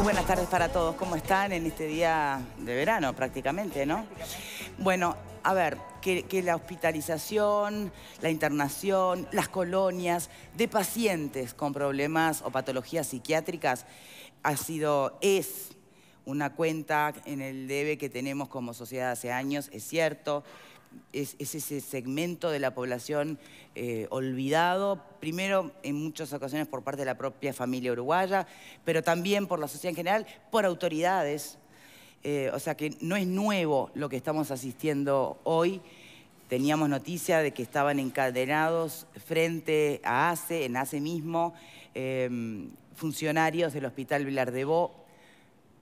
Muy buenas tardes para todos. ¿Cómo están en este día de verano prácticamente, no? Bueno, a ver, que, que, la hospitalización, la internación, las colonias de pacientes con problemas o patologías psiquiátricas ha sido, es una cuenta en el debe que tenemos como sociedad hace años, es cierto es, ese segmento de la población eh, olvidado, primero en muchas ocasiones por parte de la propia familia uruguaya, pero también por la sociedad en general, por autoridades. Eh, o sea que no es nuevo lo que estamos asistiendo hoy. Teníamos noticia de que estaban encadenados frente a ACE, en ACE mismo, eh, funcionarios del Hospital Vilar de Bo,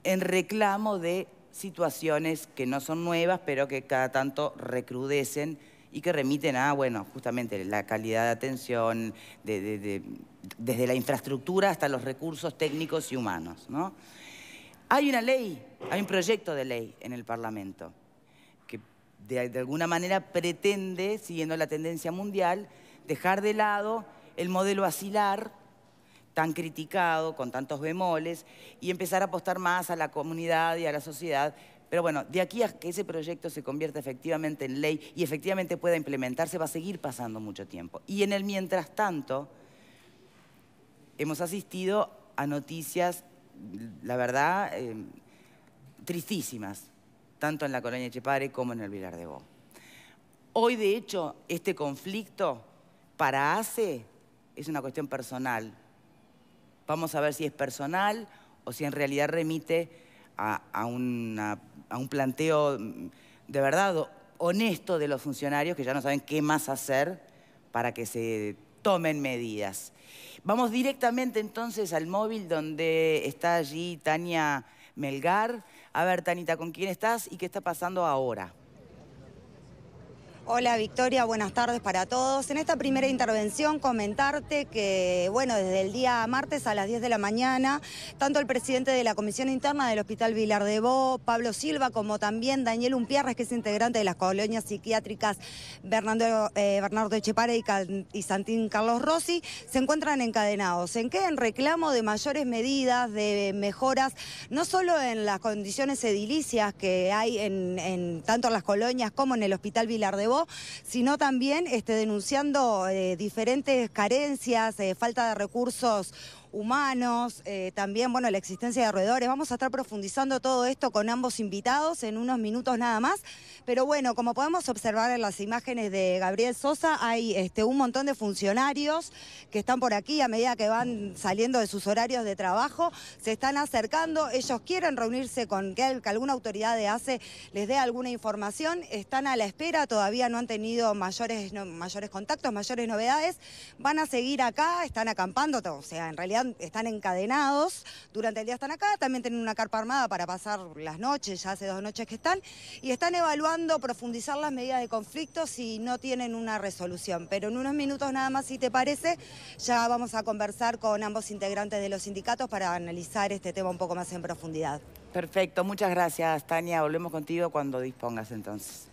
en reclamo de situaciones que no son nuevas, pero que cada tanto recrudecen y que remiten a, bueno, justamente la calidad de atención, desde la infraestructura hasta los recursos técnicos y humanos. Hay una ley, hay un proyecto de ley en el Parlamento que de alguna manera pretende, siguiendo la tendencia mundial, dejar de lado el modelo asilar tan criticado, con tantos bemoles, y empezar a apostar más a la comunidad y a la sociedad. Pero bueno, de aquí a que ese proyecto se convierta efectivamente en ley y efectivamente pueda implementarse, va a seguir pasando mucho tiempo. Y en el mientras tanto, hemos asistido a noticias, la verdad, eh, tristísimas, tanto en la colonia Chepare como en el Vilar de Bo. Hoy, de hecho, este conflicto para ACE es una cuestión personal, Vamos a ver si es personal o si en realidad remite a, un planteo mm, de verdad honesto de los funcionarios que ya no saben qué más hacer para que se tomen medidas. Vamos directamente entonces al móvil donde está allí Tania Melgar. A ver, Tanita, ¿con quién estás y qué está pasando ahora? Hola Victoria, buenas tardes para todos. En esta primera intervención comentarte que, bueno, desde el día martes a las 10 de la mañana, tanto el presidente de la Comisión Interna del Hospital Vilar de Bo, Pablo Silva, como también Daniel Umpierres, que es integrante de las colonias psiquiátricas Bernardo, eh, Echepare y, Santín Carlos Rossi, se encuentran encadenados. ¿En qué? En reclamo de mayores medidas, de mejoras, no solo en las condiciones edilicias que hay en, tanto en las colonias como en el Hospital Vilar de Bo, sino también este, denunciando eh, diferentes carencias, eh, falta de recursos humanos, eh, también bueno, la existencia de roedores. Vamos a estar profundizando todo esto con ambos invitados en unos minutos nada más. Pero bueno, como podemos observar en las imágenes de Gabriel Sosa, hay este, un montón de funcionarios que están por aquí a medida que van saliendo de sus horarios de trabajo, se están acercando, ellos quieren reunirse con que, alguna autoridad de ACE les dé alguna información, están a la espera, todavía no han tenido mayores, mayores contactos, mayores novedades, van a seguir acá, están acampando, o sea, en realidad están encadenados, durante el día están acá, también tienen una carpa armada para pasar las noches, ya hace dos noches que están, y están evaluando profundizar las medidas de conflicto si no tienen una resolución. Pero en unos minutos nada más, si te parece, ya vamos a conversar con ambos integrantes de los sindicatos para analizar este tema un poco más en profundidad. Perfecto, muchas gracias Tania, volvemos contigo cuando dispongas entonces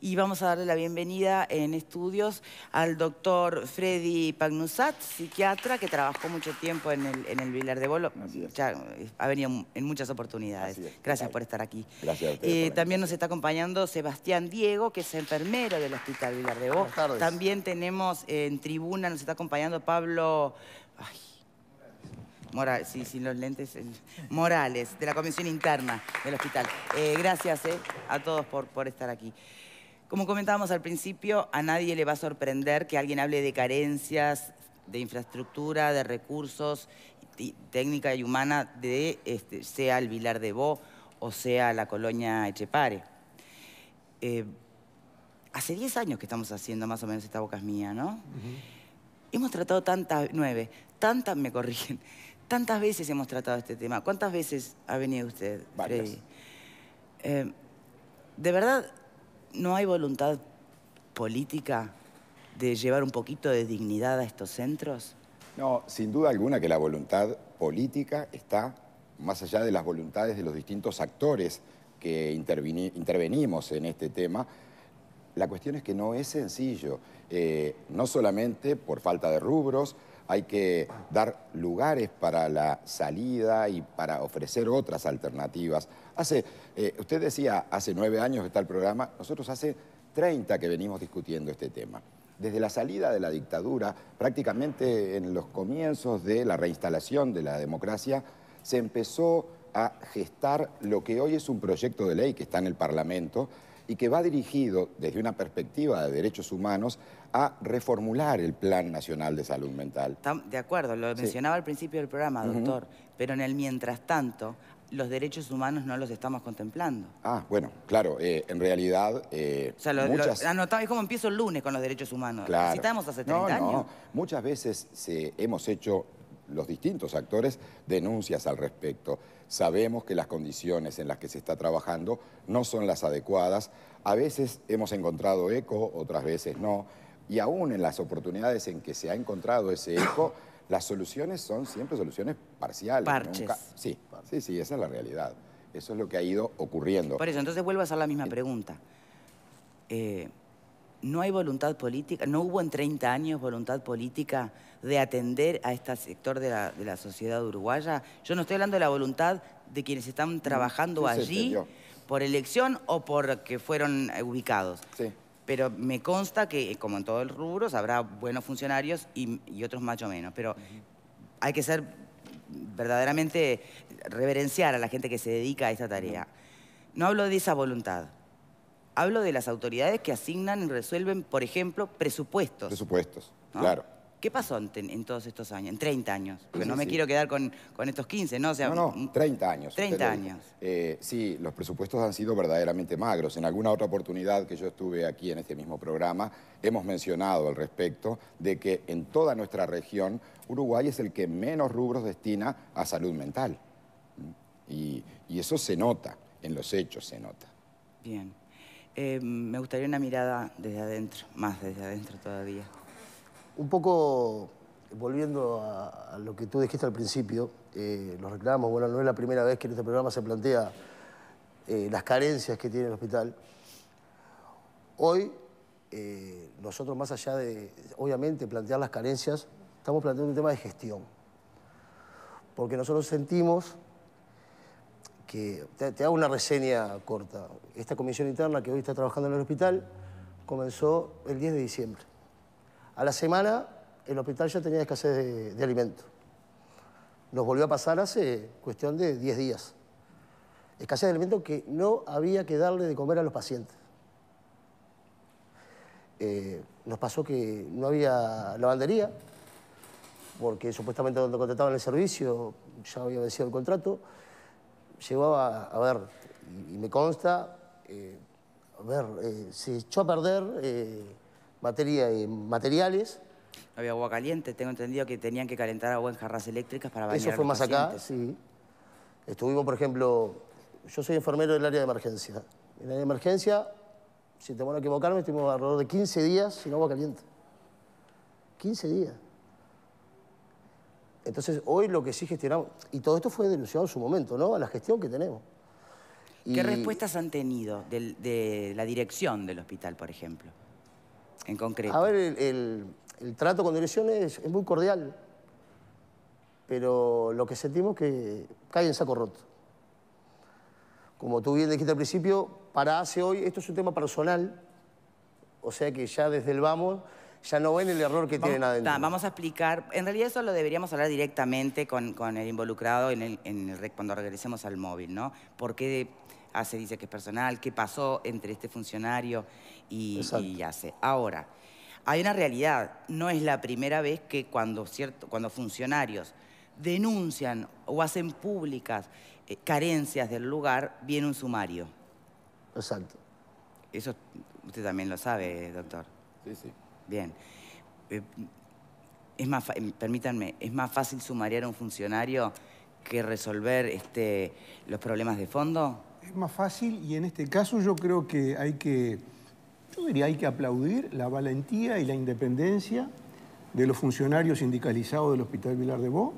y vamos a darle la bienvenida en estudios al doctor Freddy Pagnusat, psiquiatra que trabajó mucho tiempo en el, en el de Bolo. Eh, ha venido en muchas oportunidades. Gracias por estar aquí. Gracias a eh, también nos está acompañando Sebastián Diego, que es enfermero del Hospital Villar de Bolo. También tenemos en tribuna, nos está acompañando Pablo... Morales, sin los lentes. Morales, de la Comisión Interna del Hospital. Eh, gracias a todos por estar aquí. Como comentábamos al principio, a nadie le va a sorprender que alguien hable de carencias, de infraestructura, de recursos, técnica y humana, de este, sea el Vilar de Bo o sea la colonia Echepare. Eh, hace 10 años que estamos haciendo más o menos esta boca es mía, ¿no? Hemos tratado tantas, nueve, tantas, me corrigen, tantas veces hemos tratado este tema. ¿Cuántas veces ha venido usted, Freddy? Eh, de verdad, ¿No hay voluntad política de llevar un poquito de dignidad a estos centros? No, sin duda alguna que la voluntad política está más allá de las voluntades de los distintos actores que intervenimos en este tema. La cuestión es que no es sencillo, eh, no solamente por falta de rubros, hay que dar lugares para la salida y para ofrecer otras alternativas. Hace, eh, usted decía, hace nueve años que está el programa, nosotros hace 30 que venimos discutiendo este tema. Desde la salida de la dictadura, prácticamente en los comienzos de la reinstalación de la democracia, se empezó a gestar lo que hoy es un proyecto de ley que está en el Parlamento, y que va dirigido desde una perspectiva de derechos humanos a reformular el Plan Nacional de Salud Mental. De acuerdo, lo mencionaba al principio del programa, doctor, pero en el mientras tanto, los derechos humanos no los estamos contemplando. Ah, bueno, claro, eh, en realidad eh, o sea, muchas... anotaba, es como empiezo el lunes con los derechos humanos. Claro. estamos hace 30 no, no. años. Muchas veces se, hemos hecho los distintos actores denuncias al respecto. Sabemos que las condiciones en las que se está trabajando no son las adecuadas. A veces hemos encontrado eco, otras veces no. Y aún en las oportunidades en que se ha encontrado ese eco, las soluciones son siempre soluciones parciales. Parches. Sí, sí, esa es la realidad. Eso es lo que ha ido ocurriendo. Por eso, entonces vuelvo a hacer la misma pregunta. Eh, no hay voluntad política, no hubo en 30 años voluntad política de atender a este sector de la, sociedad uruguaya. Yo no estoy hablando de la voluntad de quienes están mm, trabajando allí por elección o porque fueron ubicados. Pero me consta que, eh, como en todo el rubro, habrá buenos funcionarios y, y otros más o menos. Pero hay que ser verdaderamente reverenciar a la gente que se dedica a esta tarea. No hablo de esa voluntad. Hablo de las autoridades que asignan y resuelven, por ejemplo, presupuestos. Presupuestos, claro. ¿Qué pasó en, todos estos años, en 30 años? Porque no me quiero quedar con, estos 15, ¿no? sea, no, no, 30 años. 30 años. Eh, sí, los presupuestos han sido verdaderamente magros. En alguna otra oportunidad que yo estuve aquí en este mismo programa, hemos mencionado al respecto de que en toda nuestra región, Uruguay es el que menos rubros destina a salud mental. ¿Mm? Y, y eso se nota, en los hechos se nota. Bien. Eh, me gustaría una mirada desde adentro, más desde adentro todavía. Un poco volviendo a, lo que tú dijiste al principio, eh, los reclamos, bueno, no es la primera vez que en este programa se plantea eh, las carencias que tiene el hospital. Hoy, nosotros más allá de, obviamente, plantear las carencias, estamos planteando un tema de gestión. Porque nosotros sentimos que te, hago una reseña corta. Esta comisión interna que hoy está trabajando en el hospital comenzó el 10 de diciembre. A la semana el hospital ya tenía escasez de, de alimentos. Nos volvió a pasar hace cuestión de 10 días. Escasez de alimento que no había que darle de comer a los pacientes. Eh, nos pasó que no había lavandería, porque supuestamente donde contrataban el servicio ya había vencido el contrato. Llevaba a, ver, y, me consta, eh, a ver, eh, se echó a perder eh, materia, eh, materiales. Había agua caliente, tengo entendido que tenían que calentar agua en jarras eléctricas para bañar Eso fue más acá, sí. Estuvimos, por ejemplo, yo soy enfermero del área de emergencia. En el área de emergencia, si te voy equivocarme, estuvimos alrededor de 15 días sin agua caliente. 15 días. Entonces, hoy lo que sí gestionamos, y todo esto fue denunciado en su momento, ¿no? A la gestión que tenemos. Y... ¿Qué respuestas han tenido de, la dirección del hospital, por ejemplo? En concreto. A ver, el, trato con dirección es, muy cordial, pero lo que sentimos que cae en saco roto. Como tú bien dijiste al principio, para hace hoy, esto es un tema personal, o sea que ya desde el vamos ya no ven el error que tienen adentro. vamos a explicar. En realidad eso lo deberíamos hablar directamente con, el involucrado en el, en cuando regresemos al móvil, ¿no? ¿Por qué hace, dice que es personal? ¿Qué pasó entre este funcionario y, hace? Ahora, hay una realidad. No es la primera vez que cuando, funcionarios denuncian o hacen públicas eh, carencias del lugar, viene un sumario. Exacto. Eso usted también lo sabe, doctor. Sí, sí. Bien. Eh, es más, em, permítanme, es más fácil sumariar a un funcionario que resolver este, los problemas de fondo. Es más fácil y en este caso yo creo que hay que, yo hay que aplaudir la valentía y la independencia de los funcionarios sindicalizados del Hospital Vilar de Bo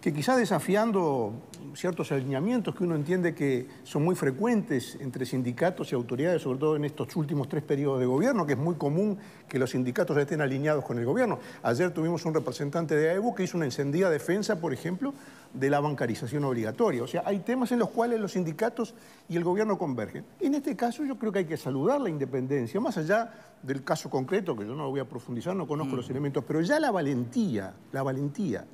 que quizá desafiando ciertos alineamientos que uno entiende que son muy frecuentes entre sindicatos y autoridades, sobre todo en estos últimos tres periodos de gobierno, que es muy común que los sindicatos estén alineados con el gobierno. Ayer tuvimos un representante de AEBU que hizo una encendida defensa, por ejemplo, de la bancarización obligatoria. O sea, hay temas en los cuales los sindicatos y el gobierno convergen. En este caso yo creo que hay que saludar la independencia, más allá del caso concreto, que yo no voy a profundizar, no conozco mm. los elementos, pero ya la valentía, la valentía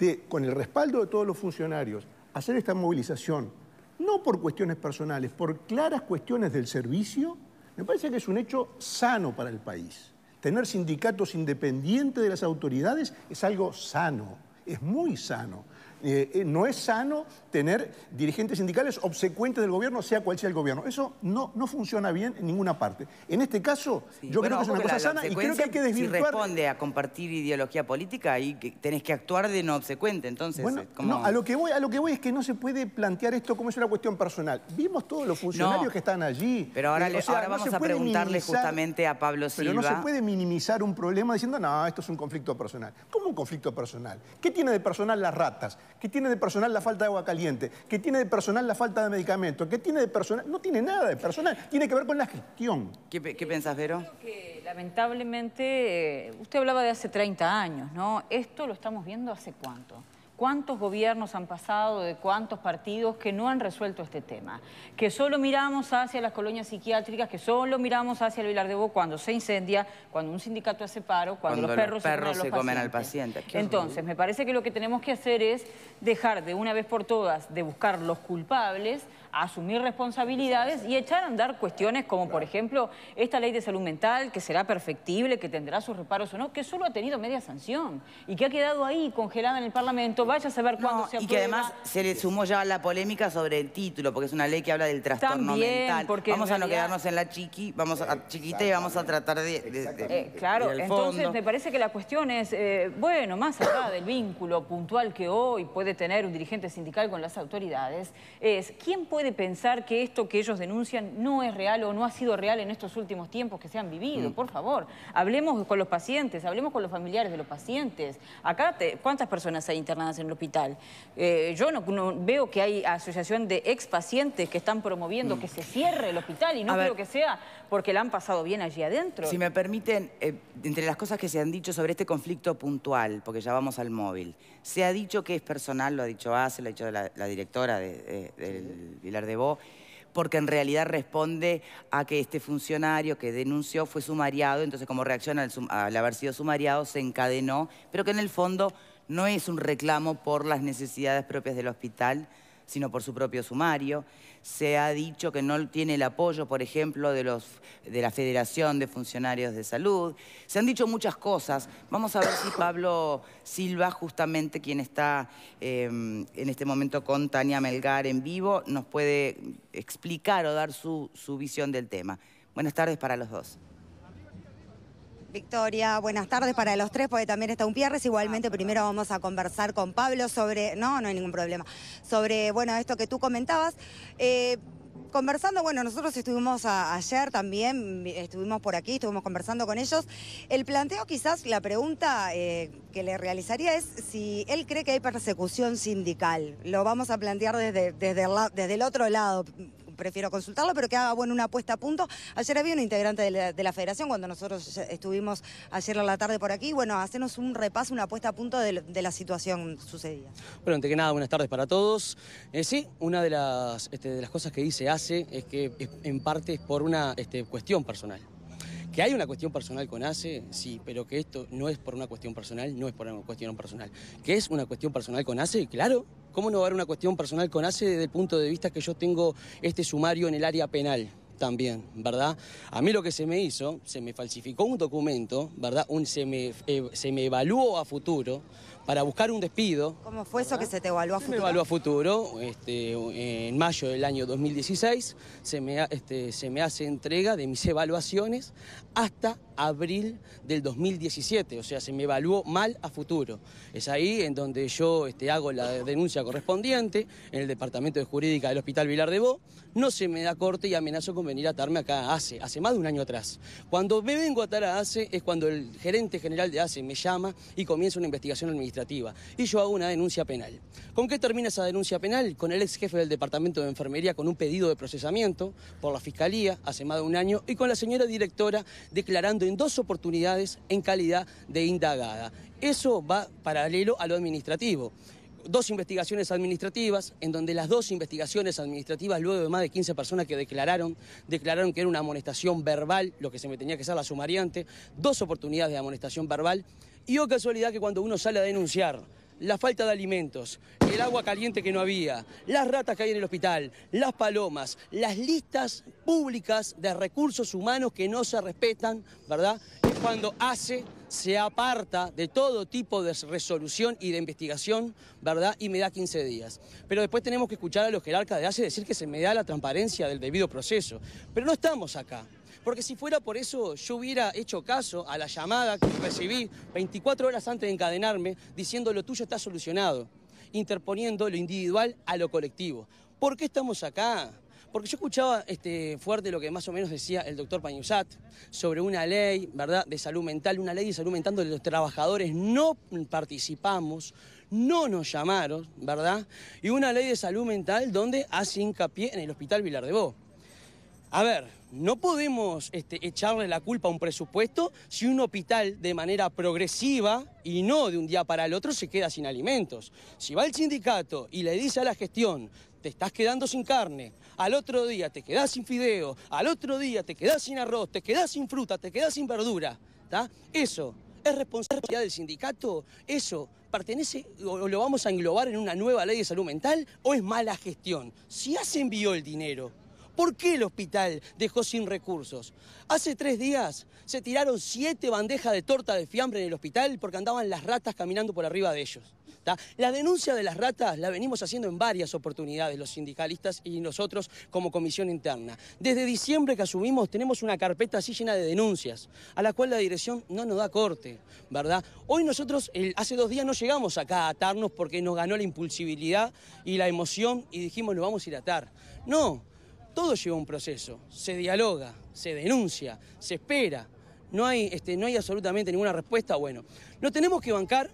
de, con el respaldo de todos los funcionarios, hacer esta movilización, no por cuestiones personales, por claras cuestiones del servicio, me parece que es un hecho sano para el país. Tener sindicatos independientes de las autoridades es algo sano, es muy sano. Eh, eh, no es sano tener dirigentes sindicales obsecuentes del gobierno, sea cual sea el gobierno. Eso no, no funciona bien en ninguna parte. En este caso, yo creo que es una cosa sana y creo que hay que desvirtuar... Si responde a compartir ideología política, ahí tenés que actuar de no obsecuente, entonces... no, a lo, que voy, a lo que voy es que no se puede plantear esto como es una cuestión personal. Vimos todos los funcionarios que están allí. Pero ahora, eh, vamos a preguntarle justamente a Pablo Silva... Pero no se puede minimizar un problema diciendo, no, esto es un conflicto personal. ¿Cómo un conflicto personal? ¿Qué tiene de personal las ratas? ¿Qué tiene de personal la falta de agua caliente, ¿Qué tiene de personal la falta de medicamentos, ¿Qué tiene de personal, no tiene nada de personal, tiene que ver con la gestión. ¿Qué, qué pensás, Vero? lamentablemente, eh, usted hablaba de hace 30 años, ¿no? Esto lo estamos viendo hace cuánto cuántos gobiernos han pasado, de cuántos partidos que no han resuelto este tema. Que solo miramos hacia las colonias psiquiátricas, que solo miramos hacia el Vilar de Bo cuando se incendia, cuando un sindicato hace paro, cuando, los perros, se, comen al paciente. Entonces, me parece que lo que tenemos que hacer es dejar de una vez por todas de buscar los culpables asumir responsabilidades y echar a andar cuestiones como, por ejemplo, esta ley de salud mental, que será perfectible, que tendrá sus reparos o no, que solo ha tenido media sanción y que ha quedado ahí congelada en el Parlamento. Vaya a saber cuándo se aprueba. Y que además se le sumó ya la polémica sobre el título, porque es una ley que habla del trastorno mental. Porque vamos a no quedarnos en la chiqui, vamos a chiquita y vamos a tratar de... Eh, claro, entonces me parece que la cuestión es, eh, bueno, más allá del vínculo puntual que hoy puede tener un dirigente sindical con las autoridades, es quién puede de pensar que esto que ellos denuncian no es real o no ha sido real en estos últimos tiempos que se han vivido? Mm. Por favor, hablemos con los pacientes, hablemos con los familiares de los pacientes. Acá, ¿cuántas personas hay internadas en el hospital? Eh, yo no, veo que hay asociación de ex pacientes que están promoviendo mm. que se cierre el hospital y no creo que sea porque la han pasado bien allí adentro. Si me permiten, eh, entre las cosas que se han dicho sobre este conflicto puntual, porque ya vamos al móvil, se ha dicho que es personal, lo ha dicho ACE, lo ha dicho la, directora del porque en realidad responde a que este funcionario que denunció fue sumariado, entonces como reacción al haber sido sumariado se encadenó, pero que en el fondo no es un reclamo por las necesidades propias del hospital, sino por su propio sumario. Se ha dicho que no tiene el apoyo, por ejemplo, de, los, de la Federación de Funcionarios de Salud. Se han dicho muchas cosas. Vamos a ver si Pablo Silva, justamente quien está em, en este momento con Tania Melgar en vivo, nos puede explicar o dar su visión del tema. Buenas tardes para los dos. Victoria, buenas tardes para los tres, porque también está un Pierres. Igualmente, ah, primero vamos a conversar con Pablo sobre, no, no hay ningún problema, sobre, bueno, esto que tú comentabas. Eh, conversando, bueno, nosotros estuvimos ayer también, estuvimos por aquí, estuvimos conversando con ellos. El planteo quizás, la pregunta eh, que le realizaría es si él cree que hay persecución sindical. Lo vamos a plantear desde, desde, desde el otro lado, prefiero consultarlo, pero que haga bueno una apuesta a punto. Ayer había un integrante de la, federación cuando nosotros estuvimos ayer a la tarde por aquí. Bueno, hacernos un repaso, una apuesta a punto de, la situación sucedida. Bueno, antes que nada, buenas tardes para todos. Eh, sí, una de las, este, de las cosas que dice ACE es que en parte es por una este, cuestión personal. Que hay una cuestión personal con ACE, sí, pero que esto no es por una cuestión personal, no es por una cuestión personal. Que es una cuestión personal con ACE, claro, ¿Cómo no va a haber una cuestión personal con ACE desde el punto de vista que yo tengo este sumario en el área penal? también, ¿verdad? A mí lo que se me hizo, se me falsificó un documento, ¿verdad? Un, se, me, eh, se me evaluó a futuro, para buscar un despido. ¿Cómo fue eso que se te evaluó a futuro? Se me evaluó a futuro. Este, en mayo del año 2016 se me, este, se me hace entrega de mis evaluaciones hasta abril del 2017, o sea, se me evaluó mal a futuro. Es ahí en donde yo este, hago la denuncia correspondiente en el Departamento de Jurídica del Hospital Vilar de Bo, no se me da corte y amenazo con venir a atarme acá a ACE, hace más de un año atrás. Cuando me vengo a atar a ACE es cuando el gerente general de ACE me llama y comienza una investigación administrativa y yo hago una denuncia penal. ¿Con qué termina esa denuncia penal? Con el ex jefe del Departamento de Enfermería con un pedido de procesamiento por la Fiscalía hace más de un año y con la señora directora declarando en dos oportunidades en calidad de indagada. Eso va paralelo a lo administrativo dos investigaciones administrativas, en donde las dos investigaciones administrativas, luego de más de 15 personas que declararon, declararon que era una amonestación verbal, lo que se me tenía que ser la sumariante, dos oportunidades de amonestación verbal, y o oh, casualidad que cuando uno sale a denunciar la falta de alimentos, el agua caliente que no había, las ratas que hay en el hospital, las palomas, las listas públicas de recursos humanos que no se respetan, ¿verdad? Es cuando hace se aparta de todo tipo de resolución y de investigación, ¿verdad? Y me da 15 días. Pero después tenemos que escuchar a los jerarcas de Hace decir que se me da la transparencia del debido proceso. Pero no estamos acá. Porque si fuera por eso, yo hubiera hecho caso a la llamada que recibí 24 horas antes de encadenarme diciendo lo tuyo está solucionado, interponiendo lo individual a lo colectivo. ¿Por qué estamos acá? Porque yo escuchaba este, fuerte lo que más o menos decía el doctor Pañuzat sobre una ley, ¿verdad?, de salud mental, una ley de salud mental donde los trabajadores no participamos, no nos llamaron, ¿verdad? Y una ley de salud mental donde hace hincapié en el Hospital Vilar de Bo. A ver, no podemos este, echarle la culpa a un presupuesto si un hospital de manera progresiva y no de un día para el otro se queda sin alimentos. Si va el sindicato y le dice a la gestión, te estás quedando sin carne, al otro día te quedás sin fideo, al otro día te quedás sin arroz, te quedás sin fruta, te quedás sin verdura. Eso es responsabilidad del sindicato, eso pertenece o lo vamos a englobar en una nueva ley de salud mental o es mala gestión. Si has envió el dinero, ¿Por qué el hospital dejó sin recursos? Hace tres días se tiraron siete bandejas de torta de fiambre en el hospital porque andaban las ratas caminando por arriba de ellos. La denuncia de las ratas la venimos haciendo en varias oportunidades los sindicalistas y nosotros como comisión interna. Desde diciembre que asumimos tenemos una carpeta así llena de denuncias, a la cual la dirección no nos da corte, ¿verdad? Hoy nosotros el, hace dos días no llegamos acá a atarnos porque nos ganó la impulsibilidad y la emoción y dijimos nos vamos a ir a atar. No, todo lleva un proceso, se dialoga, se denuncia, se espera, no hay, este, no hay absolutamente ninguna respuesta, bueno, no tenemos que bancar,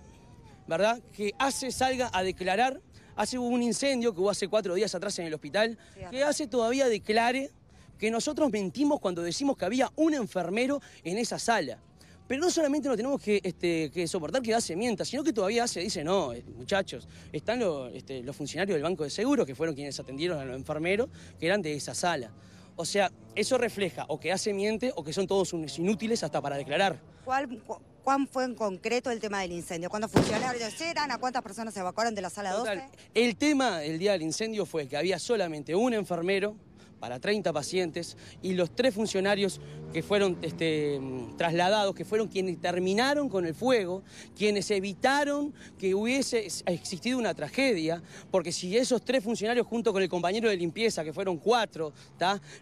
¿verdad?, que Hace salga a declarar, hace un incendio que hubo hace cuatro días atrás en el hospital, que Hace todavía declare que nosotros mentimos cuando decimos que había un enfermero en esa sala. Pero no solamente nos tenemos que, este, que soportar que hace mienta, sino que todavía se dice, no, eh, muchachos, están los, este, los funcionarios del Banco de Seguros, que fueron quienes atendieron a los enfermeros, que eran de esa sala. O sea, eso refleja o que hace miente o que son todos inútiles hasta para declarar. ¿Cuál, ¿Cuán fue en concreto el tema del incendio? ¿Cuántos funcionarios eran? ¿A cuántas personas se evacuaron de la sala 12? El tema del día del incendio fue que había solamente un enfermero a 30 pacientes y los tres funcionarios que fueron este, trasladados, que fueron quienes terminaron con el fuego, quienes evitaron que hubiese existido una tragedia, porque si esos tres funcionarios junto con el compañero de limpieza, que fueron cuatro,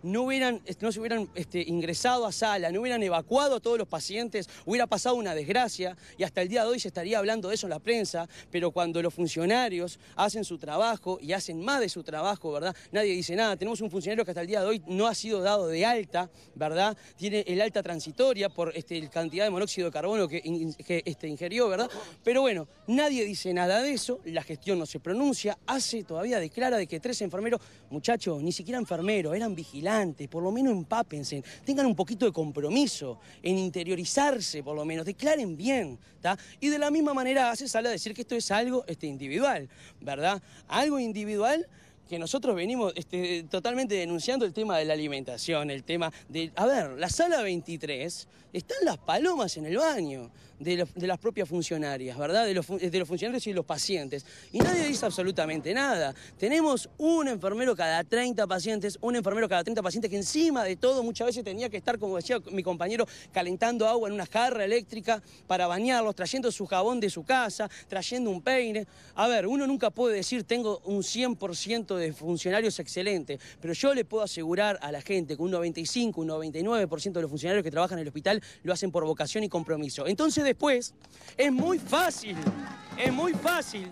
no hubieran, no se hubieran este, ingresado a sala, no hubieran evacuado a todos los pacientes, hubiera pasado una desgracia y hasta el día de hoy se estaría hablando de eso en la prensa, pero cuando los funcionarios hacen su trabajo y hacen más de su trabajo, ¿verdad? Nadie dice nada, tenemos un funcionario que hasta el día de hoy no ha sido dado de alta, ¿verdad? Tiene el alta transitoria por este, cantidad de monóxido de carbono que, que este, ingirió, ¿verdad? Pero bueno, nadie dice nada de eso, la gestión no se pronuncia, hace todavía declara de que tres enfermeros, muchachos, ni siquiera enfermeros, eran vigilantes, por lo menos empápense, tengan un poquito de compromiso en interiorizarse, por lo menos, declaren bien, ¿está? Y de la misma manera hace sala a decir que esto es algo este, individual, ¿verdad? Algo individual que nosotros venimos este, totalmente denunciando el tema de la alimentación, el tema de... A ver, la sala 23, están las palomas en el baño de, las propias funcionarias, ¿verdad? De los, funcionarios y los pacientes. Y nadie dice absolutamente nada. Tenemos un enfermero cada 30 pacientes, un enfermero cada 30 pacientes que encima de todo muchas veces tenía que estar, como decía mi compañero, calentando agua en una jarra eléctrica para bañarlos, trayendo su jabón de su casa, trayendo un peine. A ver, uno nunca puede decir tengo un 100% de funcionarios excelentes, pero yo le puedo asegurar a la gente que un 95, un 99% de los funcionarios que trabajan en el hospital lo hacen por vocación y compromiso. Entonces, después es muy fácil, es muy fácil,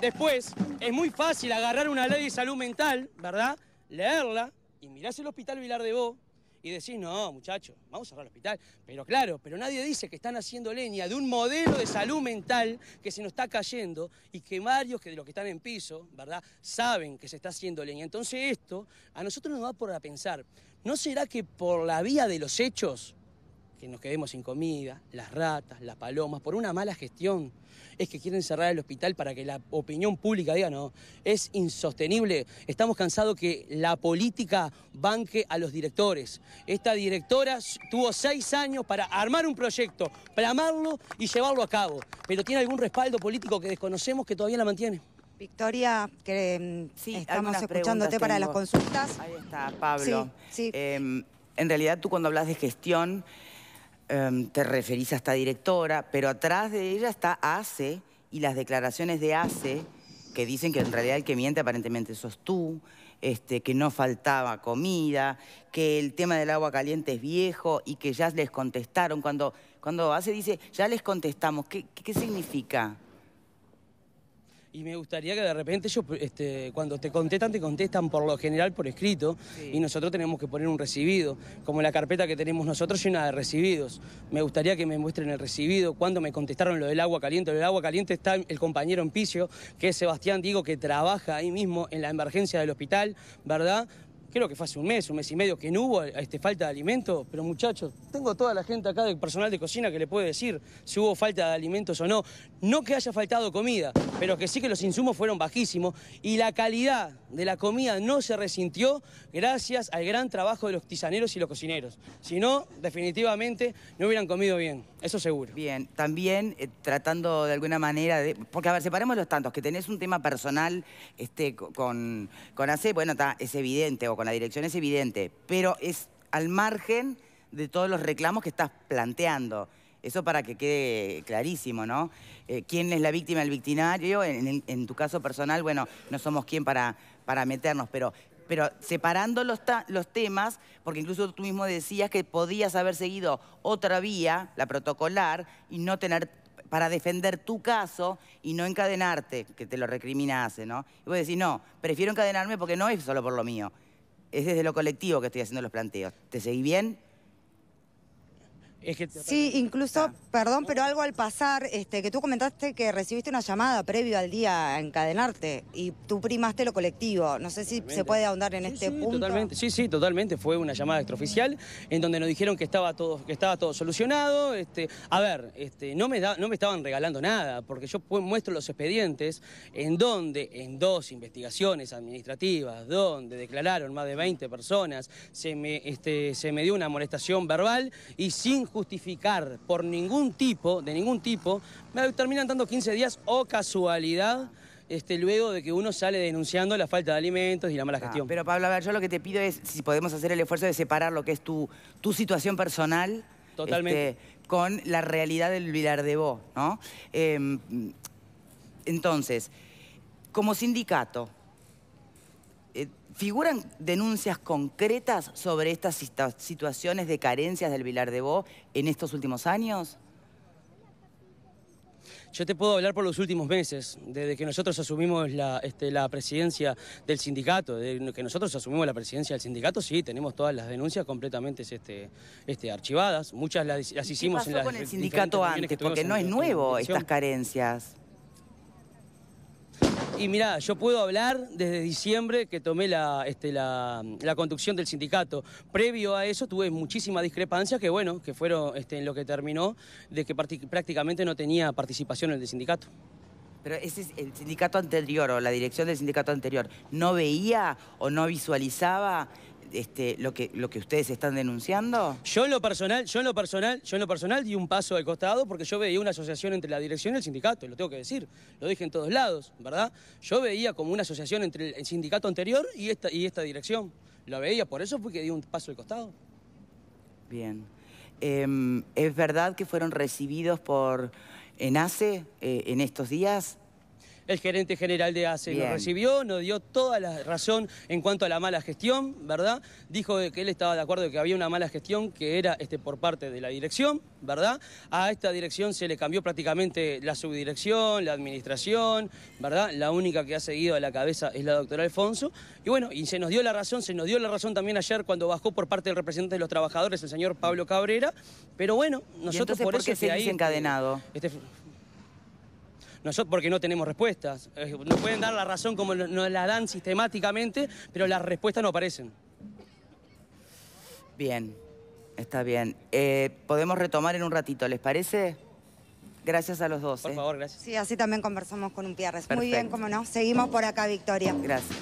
después es muy fácil agarrar una ley de salud mental, ¿verdad? Leerla y mirarse el hospital Vilar de Bo y decir no, muchachos, vamos a cerrar el hospital. Pero claro, pero nadie dice que están haciendo leña de un modelo de salud mental que se nos está cayendo y que varios que de los que están en piso, ¿verdad?, saben que se está haciendo leña. Entonces esto a nosotros nos va por a pensar, ¿no será que por la vía de los hechos que nos quedemos sin comida, las ratas, las palomas, por una mala gestión. Es que quieren cerrar el hospital para que la opinión pública diga, no, es insostenible. Estamos cansados que la política banque a los directores. Esta directora tuvo seis años para armar un proyecto, plamarlo y llevarlo a cabo. Pero tiene algún respaldo político que desconocemos que todavía la mantiene. Victoria, que mm, sí, estamos escuchándote para las consultas. Ahí está, Pablo. Eh, en realidad tú cuando hablas de gestión... Em, te referís a esta directora, pero atrás de ella está ACE y las declaraciones de ACE que dicen que en realidad el que miente aparentemente sos tú, este, que no faltaba comida, que el tema del agua caliente es viejo y que ya les contestaron. Cuando, cuando ACE dice, ya les contestamos, ¿qué, qué significa? Y me gustaría que de repente ellos, este, cuando te contestan, te contestan por lo general por escrito y nosotros tenemos que poner un recibido, como la carpeta que tenemos nosotros llena de recibidos. Me gustaría que me muestren el recibido, cuando me contestaron lo del agua caliente. Lo del agua caliente está el compañero en piso, que es Sebastián Digo, que trabaja ahí mismo en la emergencia del hospital, ¿verdad? creo que fue hace un mes, un mes y medio que no hubo este, falta de alimento, pero muchachos, tengo toda la gente acá del personal de cocina que le puede decir si hubo falta de alimentos o no. No que haya faltado comida, pero que sí que los insumos fueron bajísimos y la calidad de la comida no se resintió gracias al gran trabajo de los tisaneros y los cocineros. Si no, definitivamente no hubieran comido bien, eso seguro. Bien, también eh, tratando de alguna manera de... Porque, a ver, separemos los tantos, que tenés un tema personal este, con, con AC, bueno, es evidente, o con la dirección, es evidente, pero es al margen de todos los reclamos que estás planteando. Eso para que quede clarísimo, ¿no? Eh, ¿Quién es la víctima del victimario? En, tu caso personal, bueno, no somos quien para, para meternos, pero, pero separando los, temas, porque incluso tú mismo decías que podías haber seguido otra vía, la protocolar, y no tener para defender tu caso y no encadenarte, que te lo recriminase, ¿no? Y vos decís, no, prefiero encadenarme porque no es solo por lo mío, es desde lo colectivo que estoy haciendo los planteos. ¿Te seguí bien? Sí, incluso, perdón, pero algo al pasar, este, que tú comentaste que recibiste una llamada previo al día a encadenarte y tú primaste lo colectivo. No sé si se puede ahondar en este punto. Totalmente. Sí, sí, totalmente. Fue una llamada extraoficial en donde nos dijeron que estaba todo, que estaba todo solucionado. Este, a ver, este, no, me da, no me estaban regalando nada, porque yo muestro los expedientes en donde en dos investigaciones administrativas, donde declararon más de 20 personas, se me, este, se me dio una molestación verbal y sin justificar por ningún tipo, de ningún tipo, me terminan dando 15 días o casualidad este, luego de que uno sale denunciando la falta de alimentos y la mala ah, gestión. pero Pablo, a ver, yo lo que te pido es si podemos hacer el esfuerzo de separar lo que es tu, situación personal Totalmente. Este, con la realidad del Vilar de Vos, ¿no? Em, entonces, como sindicato, eh, ¿figuran denuncias concretas sobre estas situaciones de carencias del Vilar de Bo en estos últimos años? Yo te puedo hablar por los últimos meses, desde que nosotros asumimos la, este, presidencia del sindicato, desde que nosotros asumimos la presidencia del sindicato, sí, tenemos todas las denuncias completamente este, este archivadas, muchas las, las hicimos ¿Qué pasó en con el sindicato antes? Porque no es nuevo estas carencias. Y mira, yo puedo hablar desde diciembre que tomé este, la, la, conducción del sindicato. Previo a eso tuve muchísimas discrepancias que, bueno, que fueron este, en lo que terminó de que prácticamente no tenía participación en el sindicato. Pero ese es el sindicato anterior o la dirección del sindicato anterior. ¿No veía o no visualizaba este, lo, que, lo que ustedes están denunciando? Yo en lo personal, yo en lo personal, yo lo personal di un paso al costado porque yo veía una asociación entre la dirección y el sindicato, lo tengo que decir, lo dije en todos lados, ¿verdad? Yo veía como una asociación entre el sindicato anterior y esta, y esta dirección. Lo veía, por eso fue que di un paso al costado. Bien. Em, ¿Es verdad que fueron recibidos por ENACE eh, en estos días? El gerente general de ACE lo recibió, nos dio toda la razón en cuanto a la mala gestión, ¿verdad? Dijo que él estaba de acuerdo de que había una mala gestión que era este, por parte de la dirección, ¿verdad? A esta dirección se le cambió prácticamente la subdirección, la administración, ¿verdad? La única que ha seguido a la cabeza es la doctora Alfonso. Y bueno, y se nos dio la razón, se nos dio la razón también ayer cuando bajó por parte del representante de los trabajadores, el señor Pablo Cabrera. Pero bueno, nosotros ¿Y entonces, por, qué eso se ahí, encadenado. Este, nosotros porque no tenemos respuestas. Eh, nos pueden dar la razón como nos la dan sistemáticamente, pero las respuestas no aparecen. Bien, está bien. Eh, podemos retomar en un ratito, ¿les parece? Gracias a los dos. Por eh. favor, gracias. Sí, así también conversamos con un Pierre. Muy bien, cómo no. Seguimos por acá, Victoria. Gracias.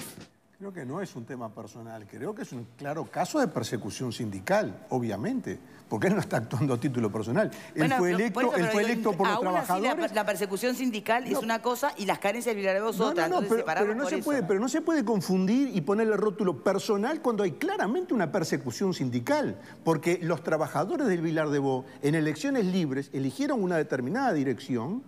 Creo que no es un tema personal, creo que es un claro caso de persecución sindical, obviamente, porque él no está actuando a título personal. él fue electo por, electo los trabajadores. la, persecución sindical es una cosa y las carencias del no, otra. No, no, pero, no se puede, pero no se puede confundir y ponerle rótulo personal cuando hay claramente una persecución sindical, porque los trabajadores del Vilar de Bo en elecciones libres eligieron una determinada dirección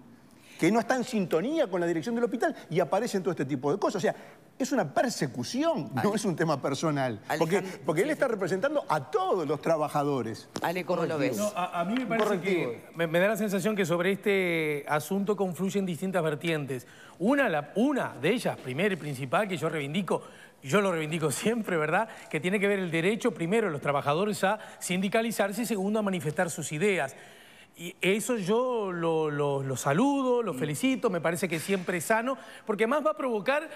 que no está en sintonía con la dirección del hospital y aparecen todo este tipo de cosas. O sea, es una persecución, no es un tema personal. porque, él está representando a todos los trabajadores. Ale, ¿cómo lo ves? a, mí me parece que me, da la sensación que sobre este asunto confluyen distintas vertientes. Una, la, una de ellas, primera y principal, que yo reivindico, yo lo reivindico siempre, ¿verdad? Que tiene que ver el derecho, primero, de los trabajadores a sindicalizarse y segundo, a manifestar sus ideas. Y eso yo lo, saludo, lo mm. felicito, me parece que siempre es sano, porque más va a provocar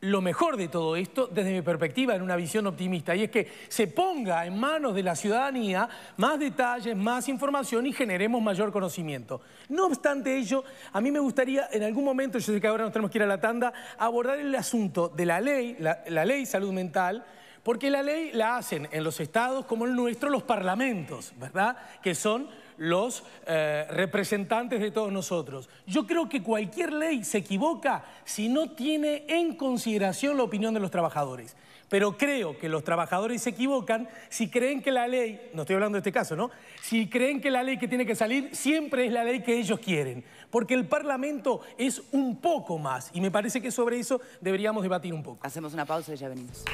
lo mejor de todo esto, desde mi perspectiva, en una visión optimista, y es que se ponga en manos de la ciudadanía más detalles, más información y generemos mayor conocimiento. No obstante ello, a mí me gustaría en algún momento, yo sé que ahora nos tenemos que ir a la tanda, abordar el asunto de la ley, la, la ley salud mental, porque la ley la hacen en los estados como el nuestro los parlamentos, ¿verdad? Que son los eh, representantes de todos nosotros. Yo creo que cualquier ley se equivoca si no tiene en consideración la opinión de los trabajadores. Pero creo que los trabajadores se equivocan si creen que la ley, no estoy hablando de este caso, ¿no? Si creen que la ley que tiene que salir siempre es la ley que ellos quieren. Porque el Parlamento es un poco más. Y me parece que sobre eso deberíamos debatir un poco. Hacemos una pausa y ya venimos.